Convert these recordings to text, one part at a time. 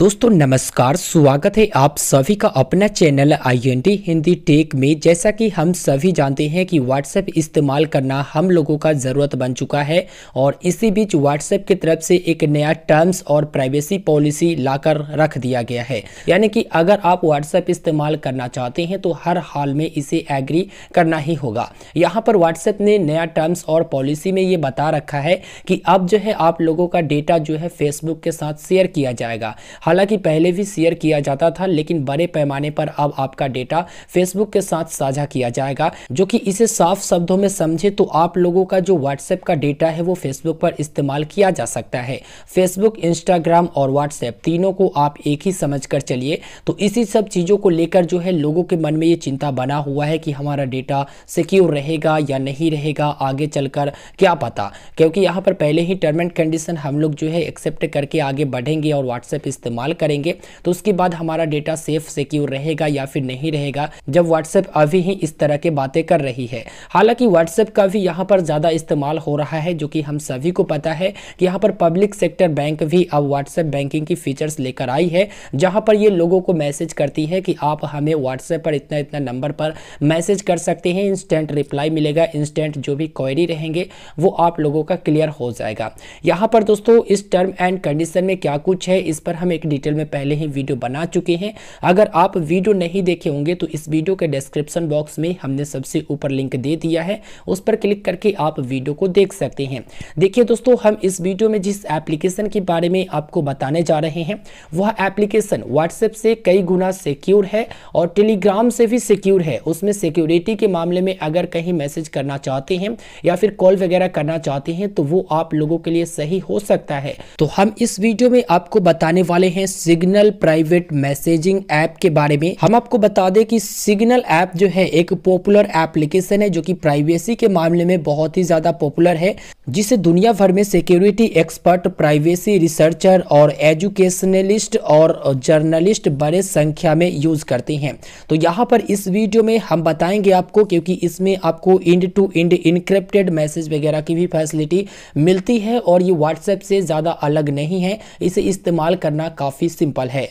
दोस्तों नमस्कार स्वागत है आप सभी का अपना चैनल आईएनडी हिंदी टेक में जैसा कि हम सभी जानते हैं कि व्हाट्सएप इस्तेमाल करना हम लोगों का ज़रूरत बन चुका है और इसी बीच व्हाट्सएप की तरफ से एक नया टर्म्स और प्राइवेसी पॉलिसी लाकर रख दिया गया है यानी कि अगर आप व्हाट्सएप इस्तेमाल करना चाहते हैं तो हर हाल में इसे एग्री करना ही होगा यहाँ पर व्हाट्सएप ने नया टर्म्स और पॉलिसी में ये बता रखा है कि अब जो है आप लोगों का डेटा जो है फेसबुक के साथ शेयर किया जाएगा हालांकि पहले भी शेयर किया जाता था लेकिन बड़े पैमाने पर अब आपका डेटा फेसबुक के साथ साझा किया जाएगा जो कि इसे साफ शब्दों में समझे तो आप लोगों का जो व्हाट्सएप का डेटा है वो फेसबुक पर इस्तेमाल किया जा सकता है फेसबुक इंस्टाग्राम और व्हाट्सएप तीनों को आप एक ही समझ कर चलिए तो इसी सब चीज़ों को लेकर जो है लोगों के मन में ये चिंता बना हुआ है कि हमारा डेटा सिक्योर रहेगा या नहीं रहेगा आगे चलकर क्या पता क्योंकि यहाँ पर पहले ही टर्म एंड कंडीशन हम लोग जो है एक्सेप्ट करके आगे बढ़ेंगे और व्हाट्सएप इस्तेमाल इस्तेमाल करेंगे तो उसके बाद हमारा डेटा सेफ सिक्योर रहेगा या फिर नहीं रहेगा जब व्हाट्सएप अभी ही इस तरह की बातें कर रही है हालांकि व्हाट्सएप का भी यहाँ पर ज़्यादा इस्तेमाल हो रहा है जो कि हम सभी को पता है कि यहाँ पर पब्लिक सेक्टर बैंक भी अब व्हाट्सएप बैंकिंग की फीचर्स लेकर आई है जहाँ पर ये लोगों को मैसेज करती है कि आप हमें व्हाट्सएप पर इतना इतना नंबर पर मैसेज कर सकते हैं इंस्टेंट रिप्लाई मिलेगा इंस्टेंट जो भी क्वेरी रहेंगे वो आप लोगों का क्लियर हो जाएगा यहाँ पर दोस्तों इस टर्म एंड कंडीशन में क्या कुछ है इस पर हम एक डिटेल में पहले ही वीडियो बना चुके हैं अगर आप वीडियो नहीं देखे होंगे तो इस वीडियो के डिस्क्रिप्शन बॉक्स में हमने सबसे ऊपर लिंक दे दिया है उस पर क्लिक करके आप वीडियो को देख सकते हैं देखिए दोस्तों हम इस वीडियो में जिस एप्लीकेशन के बारे में आपको बताने जा रहे हैं वह एप्लीकेशन व्हाट्सएप से कई गुना सिक्योर है और टेलीग्राम से भी सिक्योर है उसमें सिक्योरिटी के मामले में अगर कहीं मैसेज करना चाहते हैं या फिर कॉल वगैरह करना चाहते हैं तो वो आप लोगों के लिए सही हो सकता है तो हम इस वीडियो में आपको बताने वाले हैं सिग्नल प्राइवेट मैसेजिंग ऐप के बारे में हम आपको बता दें कि सिग्नल ऐप जो है एक पॉपुलर एप्लीकेशन है जो कि प्राइवेसी के मामले में बहुत ही ज्यादा पॉपुलर है जिसे दुनिया भर में सिक्योरिटी एक्सपर्ट प्राइवेसी रिसर्चर और एजुकेशनलिस्ट और जर्नलिस्ट बड़े संख्या में यूज करते हैं तो यहाँ पर इस वीडियो में हम बताएंगे आपको क्योंकि इसमें आपको end to end encrypted message वगैरह की भी फैसिलिटी मिलती है और ये व्हाट्सएप से ज़्यादा अलग नहीं है इसे इस्तेमाल करना काफ़ी सिंपल है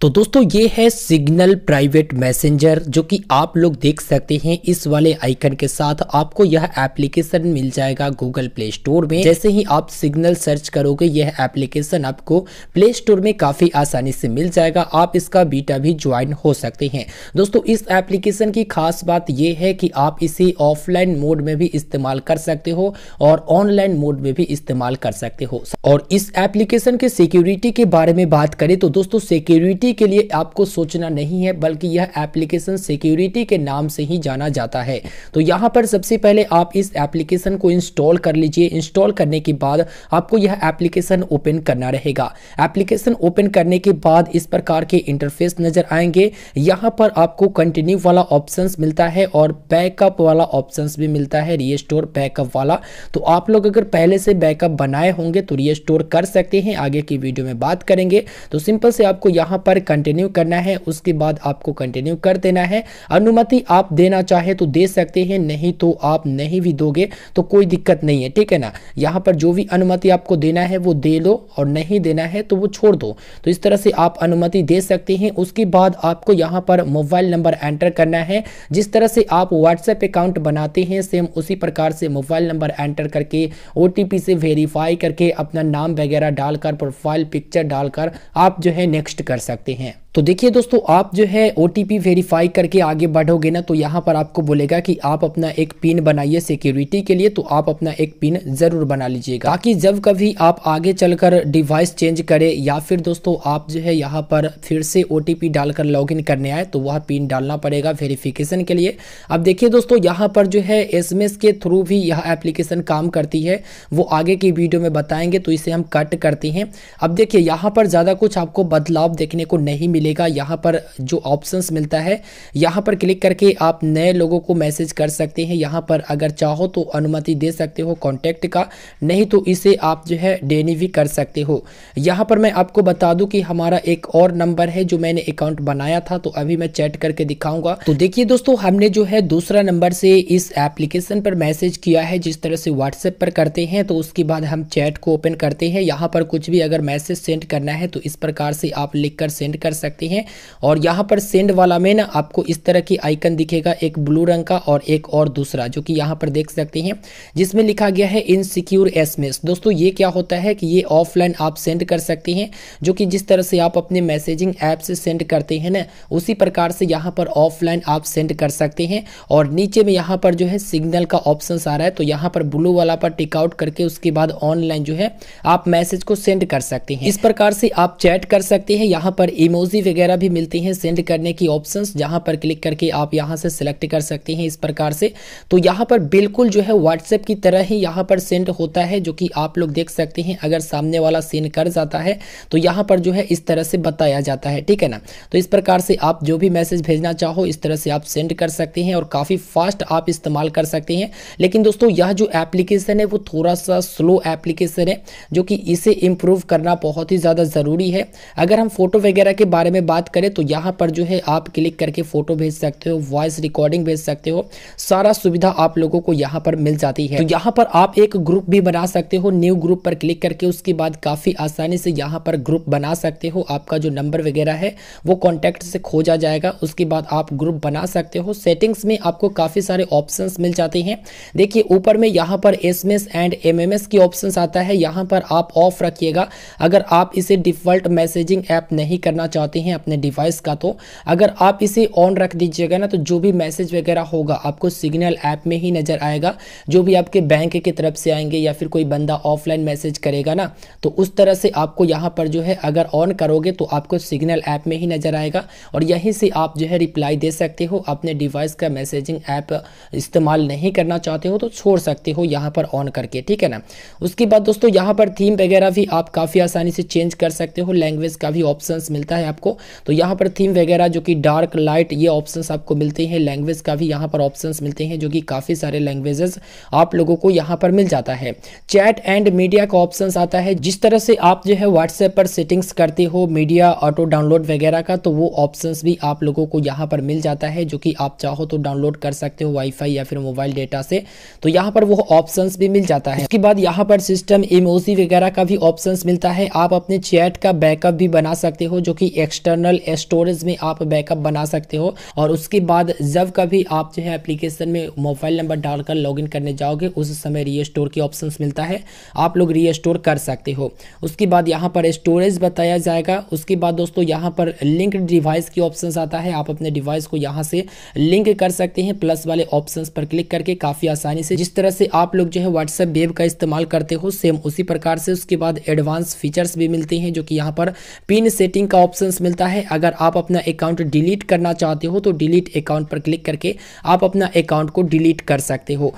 तो दोस्तों ये है सिग्नल प्राइवेट मैसेंजर जो कि आप लोग देख सकते हैं इस वाले आइकन के साथ आपको यह एप्लीकेशन मिल जाएगा गूगल प्ले स्टोर में जैसे ही आप सिग्नल सर्च करोगे यह एप्लीकेशन आपको प्ले स्टोर में काफ़ी आसानी से मिल जाएगा आप इसका बीटा भी ज्वाइन हो सकते हैं दोस्तों इस एप्लीकेशन की खास बात यह है कि आप इसे ऑफलाइन मोड में भी इस्तेमाल कर सकते हो और ऑनलाइन मोड में भी इस्तेमाल कर सकते हो और इस एप्लीकेशन के सिक्योरिटी के बारे में बात करें तो दोस्तों सिक्योरिटी सिक्योरिटी के लिए आपको सोचना नहीं है बल्कि यह एप्लीकेशन सिक्योरिटी के नाम से ही जाना जाता है तो यहाँ पर सबसे पहले आप इस एप्लीकेशन को इंस्टॉल कर लीजिए इंस्टॉल करने के बाद आपको यह एप्लीकेशन ओपन करना रहेगा एप्लीकेशन ओपन करने के बाद इस प्रकार के इंटरफेस नजर आएंगे यहाँ पर आपको कंटिन्यू वाला ऑप्शन मिलता है और बैकअप वाला ऑप्शन भी मिलता है रीस्टोर बैकअप वाला तो आप लोग अगर पहले से बैकअप बनाए होंगे तो रीस्टोर कर सकते हैं आगे की वीडियो में बात करेंगे तो सिंपल से आपको यहाँ पर पर कंटिन्यू करना है उसके बाद आपको कंटिन्यू कर देना है अनुमति आप देना चाहे तो दे सकते हैं नहीं तो आप नहीं भी दोगे तो कोई दिक्कत नहीं है ठीक है ना यहाँ पर जो भी अनुमति आपको देना है वो दे लो और नहीं देना है तो वो छोड़ दो तो इस तरह से आप अनुमति दे सकते हैं उसके बाद आपको यहाँ पर मोबाइल नंबर एंटर करना है जिस तरह से आप व्हाट्सएप अकाउंट बनाते हैं सेम उसी प्रकार से मोबाइल नंबर एंटर करके ओ से वेरीफाई करके अपना नाम वगैरह डालकर प्रोफाइल पिक्चर डालकर आप जो है नेक्स्ट कर सकते सकते हैं तो देखिए दोस्तों आप जो है ओ वेरीफाई करके आगे बढ़ोगे ना तो यहाँ पर आपको बोलेगा कि आप अपना एक पिन बनाइए सिक्योरिटी के लिए तो आप अपना एक पिन ज़रूर बना लीजिएगा ताकि जब कभी आप आगे चलकर डिवाइस चेंज करें या फिर दोस्तों आप जो है यहाँ पर फिर से ओ डालकर लॉग करने आए तो वह पिन डालना पड़ेगा वेरिफिकेशन के लिए अब देखिए दोस्तों यहाँ पर जो है एस के थ्रू भी यह एप्लीकेशन काम करती है वो आगे की वीडियो में बताएंगे तो इसे हम कट करते हैं अब देखिए यहाँ पर ज़्यादा कुछ आपको बदलाव देखने को नहीं मिलेगा मिलेगा यहाँ पर जो ऑप्शंस मिलता है यहाँ पर क्लिक करके आप नए लोगों को मैसेज कर सकते हैं यहाँ पर अगर चाहो तो अनुमति दे सकते हो कॉन्टैक्ट का नहीं तो इसे आप जो है डेनी भी कर सकते हो यहाँ पर मैं आपको बता दूँ कि हमारा एक और नंबर है जो मैंने अकाउंट बनाया था तो अभी मैं चैट करके दिखाऊंगा तो देखिए दोस्तों हमने जो है दूसरा नंबर से इस एप्लीकेशन पर मैसेज किया है जिस तरह से व्हाट्सएप पर करते हैं तो उसके बाद हम चैट को ओपन करते हैं यहाँ पर कुछ भी अगर मैसेज सेंड करना है तो इस प्रकार से आप लिख सेंड कर सकते सकते हैं और यहाँ पर सेंड वाला में ना आपको इस तरह की आइकन दिखेगा एक ब्लू रंग का और एक और दूसरा जो कि यहाँ पर देख सकते हैं जिसमें लिखा गया है इनसिक्योर एसएमएस दोस्तों ये क्या होता है कि ये ऑफलाइन आप सेंड कर सकते हैं जो कि जिस तरह से आप अपने मैसेजिंग ऐप से सेंड करते हैं ना उसी प्रकार से यहाँ पर ऑफलाइन आप सेंड कर सकते हैं और नीचे में यहाँ पर जो है सिग्नल का ऑप्शन आ रहा है तो यहाँ पर ब्लू वाला पर टिकआउट करके उसके बाद ऑनलाइन जो है आप मैसेज को सेंड कर सकते हैं इस प्रकार से आप चैट कर सकते हैं यहाँ पर इमोजी सी वगैरह भी मिलती हैं सेंड करने की ऑप्शन जहाँ पर क्लिक करके आप यहाँ से सिलेक्ट कर सकते हैं इस प्रकार से तो यहाँ पर बिल्कुल जो है व्हाट्सएप की तरह ही यहाँ पर सेंड होता है जो कि आप लोग देख सकते हैं अगर सामने वाला सेंड कर जाता है तो यहाँ पर जो है इस तरह से बताया जाता है ठीक है ना तो इस प्रकार से आप जो भी मैसेज भेजना चाहो इस तरह से आप सेंड कर सकते हैं और काफ़ी फास्ट आप इस्तेमाल कर सकते हैं लेकिन दोस्तों यह जो एप्लीकेशन है वो थोड़ा सा स्लो एप्लीकेशन है जो कि इसे इम्प्रूव करना बहुत ही ज़्यादा ज़रूरी है अगर हम फोटो वगैरह के बारे बारे में बात करें तो यहाँ पर जो है आप क्लिक करके फ़ोटो भेज सकते हो वॉइस रिकॉर्डिंग भेज सकते हो सारा सुविधा आप लोगों को यहाँ पर मिल जाती है तो यहाँ पर आप एक ग्रुप भी बना सकते हो न्यू ग्रुप पर क्लिक करके उसके बाद काफ़ी आसानी से यहाँ पर ग्रुप बना सकते हो आपका जो नंबर वगैरह है वो कॉन्टेक्ट से खोजा जाएगा उसके बाद आप ग्रुप बना सकते हो सेटिंग्स में आपको काफ़ी सारे ऑप्शन मिल जाते हैं देखिए ऊपर में यहाँ पर एस एंड एम की ऑप्शन आता है यहाँ पर आप ऑफ रखिएगा अगर आप इसे डिफ़ॉल्ट मैसेजिंग ऐप नहीं करना चाहते चाहते हैं अपने डिवाइस का तो अगर आप इसे ऑन रख दीजिएगा ना तो जो भी मैसेज वगैरह होगा आपको सिग्नल ऐप में ही नज़र आएगा जो भी आपके बैंक की तरफ से आएंगे या फिर कोई बंदा ऑफलाइन मैसेज करेगा ना तो उस तरह से आपको यहाँ पर जो है अगर ऑन करोगे तो आपको सिग्नल ऐप में ही नज़र आएगा और यहीं से आप जो है रिप्लाई दे सकते हो अपने डिवाइस का मैसेजिंग ऐप इस्तेमाल नहीं करना चाहते हो तो छोड़ सकते हो यहाँ पर ऑन करके ठीक है ना उसके बाद दोस्तों यहाँ पर थीम वगैरह भी आप काफ़ी आसानी से चेंज कर सकते हो लैंग्वेज का भी ऑप्शन मिलता है आपको आपको तो यहाँ पर थीम वगैरह जो कि डार्क लाइट ये ऑप्शन आपको मिलते हैं लैंग्वेज का भी यहाँ पर ऑप्शन मिलते हैं जो कि काफ़ी सारे लैंग्वेजेस आप लोगों को यहाँ पर मिल जाता है चैट एंड मीडिया का ऑप्शन आता है जिस तरह से आप जो है व्हाट्सएप पर सेटिंग्स करते हो मीडिया ऑटो डाउनलोड वगैरह का तो वो ऑप्शन भी आप लोगों को यहाँ पर मिल जाता है जो कि आप चाहो तो डाउनलोड कर सकते हो वाईफाई या फिर मोबाइल डेटा से तो यहाँ पर वो ऑप्शंस भी मिल जाता है उसके बाद यहाँ पर सिस्टम इमोसी वगैरह का भी ऑप्शंस मिलता है आप अपने चैट का बैकअप भी बना सकते हो जो कि एक्स्ट्रा एक्सटर्नल स्टोरेज में आप बैकअप बना सकते हो और उसके बाद जब कभी आप जो है एप्लीकेशन में मोबाइल नंबर डालकर लॉगिन करने जाओगे उस समय री स्टोर की ऑप्शन मिलता है आप लोग री स्टोर कर सकते हो उसके बाद यहाँ पर स्टोरेज बताया जाएगा उसके बाद दोस्तों यहाँ पर लिंक डिवाइस की ऑप्शन आता है आप अपने डिवाइस को यहाँ से लिंक कर सकते हैं प्लस वाले ऑप्शन पर क्लिक करके काफ़ी आसानी से जिस तरह से आप लोग जो है व्हाट्सएप वेब का इस्तेमाल करते हो सेम उसी प्रकार से उसके बाद एडवांस फीचर्स भी मिलते हैं जो कि यहाँ पर पिन सेटिंग का ऑप्शन मिलता है अगर आप अपना अकाउंट डिलीट करना चाहते हो तो डिलीट अकाउंट पर क्लिक करके आप अपना अकाउंट को डिलीट कर सकते हो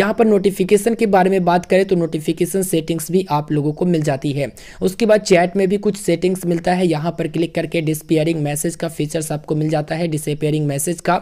यहाँ पर नोटिफिकेशन के बारे में बात करें तो नोटिफिकेशन सेटिंग्स भी आप लोगों को मिल जाती है उसके बाद चैट में भी कुछ सेटिंग्स मिलता है यहाँ पर क्लिक करके डिसपेयरिंग मैसेज का फीचर्स आपको मिल जाता है डिसपेयरिंग मैसेज का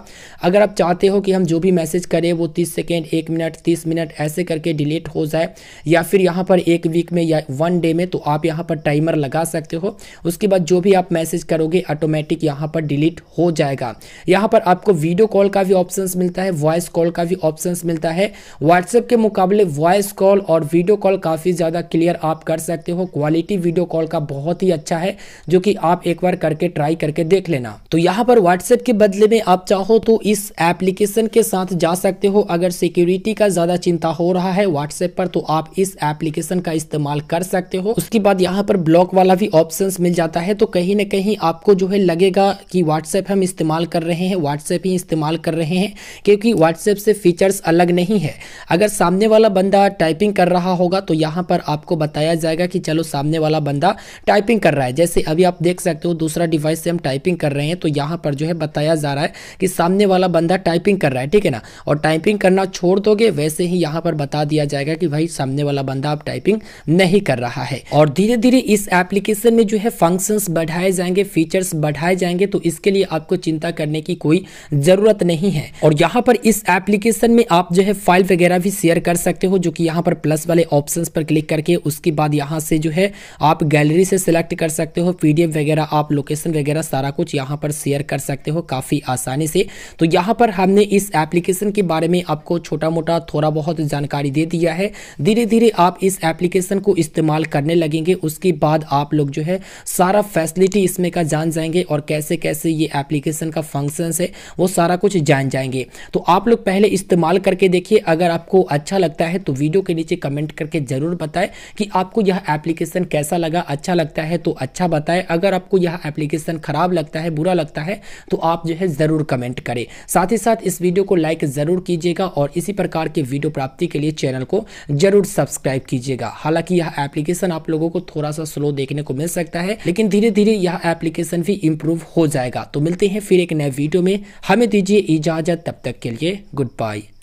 अगर आप चाहते हो कि हम जो भी मैसेज करें वो तीस सेकेंड एक मिनट तीस मिनट ऐसे करके डिलीट हो जाए या फिर यहाँ पर एक वीक में या वन डे में तो आप यहाँ पर टाइमर लगा सकते हो उसके बाद जो भी आप मैसेज करोगे ऑटोमेटिक यहाँ पर डिलीट हो जाएगा यहाँ पर आपको वीडियो कॉल का भी ऑप्शन मिलता है वॉइस कॉल का भी ऑप्शन मिलता है व्हाट्सएप के मुकाबले वॉइस कॉल और वीडियो कॉल काफ़ी ज़्यादा क्लियर आप कर सकते हो क्वालिटी वीडियो कॉल का बहुत ही अच्छा है जो कि आप एक बार करके ट्राई करके देख लेना तो यहाँ पर व्हाट्सएप के बदले में आप चाहो तो इस एप्लीकेशन के साथ जा सकते हो अगर सिक्योरिटी का ज़्यादा चिंता हो रहा है व्हाट्सएप पर तो आप इस एप्लीकेशन का इस्तेमाल कर सकते हो उसके बाद यहाँ पर ब्लॉक वाला भी ऑप्शन मिल जाता है तो कहीं ना कहीं आपको जो है लगेगा कि व्हाट्सएप हम इस्तेमाल कर रहे हैं व्हाट्सएप ही इस्तेमाल कर रहे हैं क्योंकि व्हाट्सएप से फीचर्स अलग नहीं है अगर सामने वाला बंदा टाइपिंग कर रहा होगा तो यहाँ पर आपको बताया जाएगा कि चलो सामने वाला बंदा टाइपिंग कर रहा है जैसे अभी आप देख सकते हो दूसरा डिवाइस से हम टाइपिंग कर रहे हैं तो यहाँ पर जो है बताया जा रहा है कि सामने वाला बंदा टाइपिंग कर रहा है ठीक है ना और टाइपिंग करना छोड़ दोगे वैसे ही यहाँ पर बता दिया जाएगा कि भाई सामने वाला बंदा अब टाइपिंग नहीं कर रहा है और धीरे धीरे इस एप्लीकेशन में जो है फंक्शंस बढ़ाए जाएंगे फीचर्स बढ़ाए जाएंगे तो इसके लिए आपको चिंता करने की कोई ज़रूरत नहीं है और यहाँ पर इस एप्लीकेशन में आप जो है फाइल वगैरह भी शेयर कर सकते हो जो कि यहाँ पर प्लस वाले ऑप्शंस पर क्लिक करके उसके बाद यहाँ से जो है आप गैलरी से सिलेक्ट कर सकते हो पी वगैरह आप लोकेशन वगैरह सारा कुछ यहाँ पर शेयर कर सकते हो काफ़ी आसानी से तो यहाँ पर हमने इस एप्लीकेशन के बारे में आपको छोटा मोटा थोड़ा बहुत जानकारी दे दिया है धीरे धीरे आप इस एप्लीकेशन को इस्तेमाल करने लगेंगे उसके बाद आप लोग जो है सारा फैसिलिटी इसमें तरीका जान जाएंगे और कैसे कैसे ये एप्लीकेशन का फंक्शन है वो सारा कुछ जान जाएंगे तो आप लोग पहले इस्तेमाल करके देखिए अगर आपको अच्छा लगता है तो वीडियो के नीचे कमेंट करके ज़रूर बताएं कि आपको यह एप्लीकेशन कैसा लगा अच्छा लगता है तो अच्छा बताएं अगर आपको यह एप्लीकेशन ख़राब लगता है बुरा लगता है तो आप जो है ज़रूर कमेंट करें साथ ही साथ इस वीडियो को लाइक ज़रूर कीजिएगा और इसी प्रकार के वीडियो प्राप्ति के लिए चैनल को ज़रूर सब्सक्राइब कीजिएगा हालांकि यह एप्लीकेशन आप लोगों को थोड़ा सा स्लो देखने को मिल सकता है लेकिन धीरे धीरे यह एप्लीकेशन एप्लीकेशन भी इम्प्रूव हो जाएगा तो मिलते हैं फिर एक नए वीडियो में हमें दीजिए इजाज़त तब तक के लिए गुड बाई